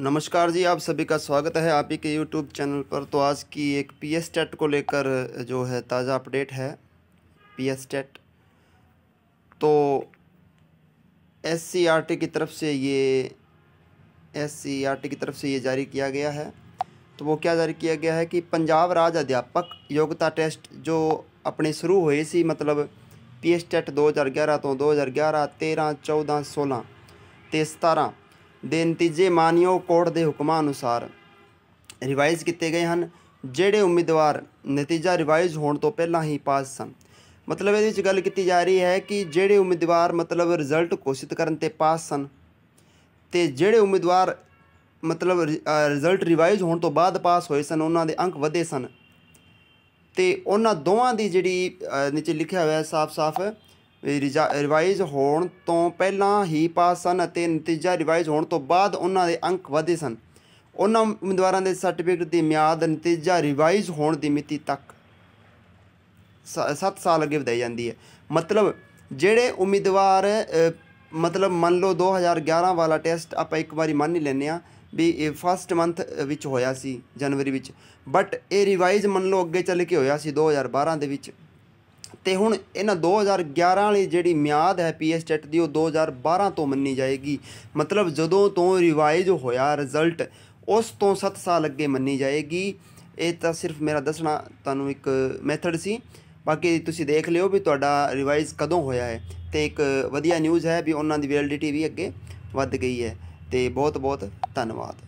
नमस्कार जी आप सभी का स्वागत है आप ही के यूट्यूब चैनल पर तो आज की एक पी एस टेट को लेकर जो है ताज़ा अपडेट है पी एस टेट तो एस सी आर टी की तरफ से ये एस सी आर टी की तरफ से ये जारी किया गया है तो वो क्या जारी किया गया है कि पंजाब राज अध्यापक योग्यता टेस्ट जो अपने शुरू हुई सी मतलब पी एस टेट दो हज़ार ग्यारह तो दो हज़ार ग्यारह तेरह चौदह सोलह ते सतारह ਦੇ ਨਤੀਜੇ ਮਾਨਿਓ ਕੋਰਟ ਦੇ ਹੁਕਮਾਂ ਅਨੁਸਾਰ ਰਿਵਾਈਜ਼ ਕੀਤੇ ਗਏ ਹਨ ਜਿਹੜੇ ਉਮੀਦਵਾਰ ਨਤੀਜਾ ਰਿਵਾਈਜ਼ ਹੋਣ ਤੋਂ ਪਹਿਲਾਂ ਹੀ ਪਾਸ ਸਨ ਮਤਲਬ ਇਹਦੇ ਵਿੱਚ ਗੱਲ ਕੀਤੀ ਜਾ ਰਹੀ ਹੈ ਕਿ ਜਿਹੜੇ ਉਮੀਦਵਾਰ ਮਤਲਬ ਰਿਜ਼ਲਟ ਘੋਸ਼ਿਤ ਕਰਨ ਤੇ ਪਾਸ ਸਨ ਤੇ ਜਿਹੜੇ ਉਮੀਦਵਾਰ ਮਤਲਬ ਰਿਜ਼ਲਟ ਰਿਵਾਈਜ਼ ਹੋਣ ਤੋਂ ਬਾਅਦ ਪਾਸ ਹੋਏ ਸਨ ਉਹਨਾਂ ਦੇ ਅੰਕ ਵਧੇ ਸਨ ਤੇ ਉਹਨਾਂ ਦੋਵਾਂ ਦੀ ਜਿਹੜੀ ਨੀਚੇ ਲਿਖਿਆ ਹੋਇਆ ਸਾਫ਼-ਸਾਫ਼ ਰਿਵਾਈਜ਼ ਹੋਣ ਤੋਂ ਪਹਿਲਾਂ ਹੀ ਪਾਸ ਸਨ ਅਤੇ ਨਤੀਜਾ ਰਿਵਾਈਜ਼ ਹੋਣ ਤੋਂ ਬਾਅਦ ਉਹਨਾਂ ਦੇ ਅੰਕ ਵਧੇ ਸਨ ਉਹਨਾਂ ਉਮੀਦਵਾਰਾਂ ਦੇ ਸਰਟੀਫਿਕੇਟ ਦੀ ਮਿਆਦ ਨਤੀਜਾ ਰਿਵਾਈਜ਼ ਹੋਣ ਦੀ ਮਿਤੀ ਤੱਕ 7 ਸਾਲ ਅੱਗੇ ਵਧਾਈ ਜਾਂਦੀ ਹੈ ਮਤਲਬ ਜਿਹੜੇ ਉਮੀਦਵਾਰ ਮਤਲਬ ਮੰਨ ਲਓ 2011 ਵਾਲਾ ਟੈਸਟ ਆਪਾਂ ਇੱਕ ਵਾਰੀ ਮੰਨ ਹੀ ਲੈਨੇ ਆ ਵੀ ਇਹ ਫਸਟ ਮੰਥ ਵਿੱਚ ਹੋਇਆ ਸੀ ਜਨਵਰੀ ਵਿੱਚ ਬਟ ਇਹ ਰਿਵਾਈਜ਼ ਮੰਨ ਲਓ ਅੱਗੇ ਚੱਲ ਕੇ ਹੋਇਆ ਸੀ 2012 ਦੇ ਵਿੱਚ ਤੇ ਹੁਣ ਇਹਨਾਂ 2011 ਵਾਲੀ ਜਿਹੜੀ ਮਿਆਦ ਹੈ ਪੀਐਸ ਟੈਟ ਦੀ ਉਹ 2012 ਤੋਂ ਮੰਨੀ ਜਾਏਗੀ ਮਤਲਬ ਜਦੋਂ ਤੋਂ ਰਿਵਾਈਜ਼ ਹੋਇਆ ਰਿਜ਼ਲਟ ਉਸ ਤੋਂ 7 ਸਾਲ ਅੱਗੇ ਮੰਨੀ ਜਾਏਗੀ ਇਹ ਤਾਂ ਸਿਰਫ ਮੇਰਾ ਦੱਸਣਾ ਤੁਹਾਨੂੰ ਇੱਕ ਮੈਥਡ ਸੀ ਬਾਕੀ ਤੁਸੀਂ ਦੇਖ ਲਿਓ ਵੀ ਤੁਹਾਡਾ ਰਿਵਾਈਜ਼ ਕਦੋਂ ਹੋਇਆ ਹੈ ਤੇ ਇੱਕ ਵਧੀਆ ਨਿਊਜ਼ ਹੈ ਵੀ ਉਹਨਾਂ ਦੀ ਵੈਲਿਡਿਟੀ ਵੀ ਅੱਗੇ ਵੱਧ ਗਈ ਹੈ ਤੇ ਬਹੁਤ ਬਹੁਤ ਧੰਨਵਾਦ